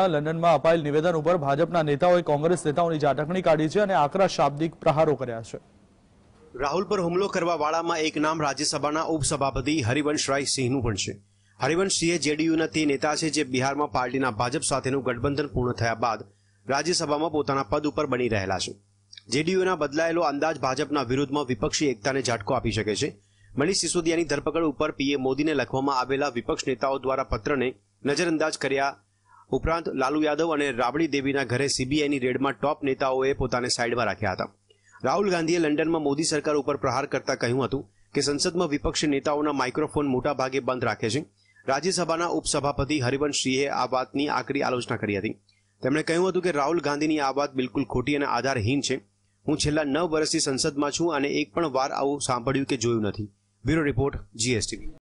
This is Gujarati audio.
લંડનમાં અપાયેલ નિવેદન ઉપર ભાજપના નેતાઓએ કોંગ્રેસ નેતાઓની ઝાટકણી કાઢી છે અને આકરા શાબ્દિક પ્રહારો કર્યા છે રાહુલ પર હુમલો કરવા વાળામાં એક નામ રાજ્યસભાના ઉપસભાપતિ હરિવંશ રાય પણ છે હરિવંશ જેડીયુના તે નેતા છે જે બિહારમાં પાર્ટીના ભાજપ સાથેનું ગઠબંધન પૂર્ણ થયા બાદ રાજ્યસભામાં પોતાના પદ ઉપર બની રહેલા છે જેડીયુના બદલાયેલો અંદાજ ભાજપના વિરુદ્ધમાં વિપક્ષી એકતાને ઝાટકો આપી શકે છે મનીષ સિસોદિયાની ધરપકડ ઉપર પીએમ મોદીને લખવામાં આવેલા વિપક્ષ નેતાઓ દ્વારા પત્રને નજરઅંદાજ કર્યા ઉપરાંત લાલુ યાદવ અને રાબડી દેવીના ઘરે સીબીઆઈની રેડમાં ટોપ નેતાઓએ પોતાને સાઇડમાં રાખ્યા હતા રાહુલ ગાંધીએ લંડનમાં મોદી સરકાર ઉપર પ્રહાર કરતા કહ્યું હતું કે સંસદમાં વિપક્ષી નેતાઓના માઇક્રોફોન મોટા ભાગે બંધ રાખે છે રાજ્યસભાના ઉપસભાપતિ હરિવંશસિંહે આ વાતની આકરી આલોચના કરી હતી તેમણે કહ્યું હતું કે રાહુલ ગાંધીની આ વાત બિલકુલ ખોટી અને આધારહીન છે હું છેલ્લા નવ વર્ષથી સંસદમાં છું અને એક પણ વાર આવું સાંભળ્યું કે જોયું નથી બ્યુરો રિપોર્ટ જીએસટીવી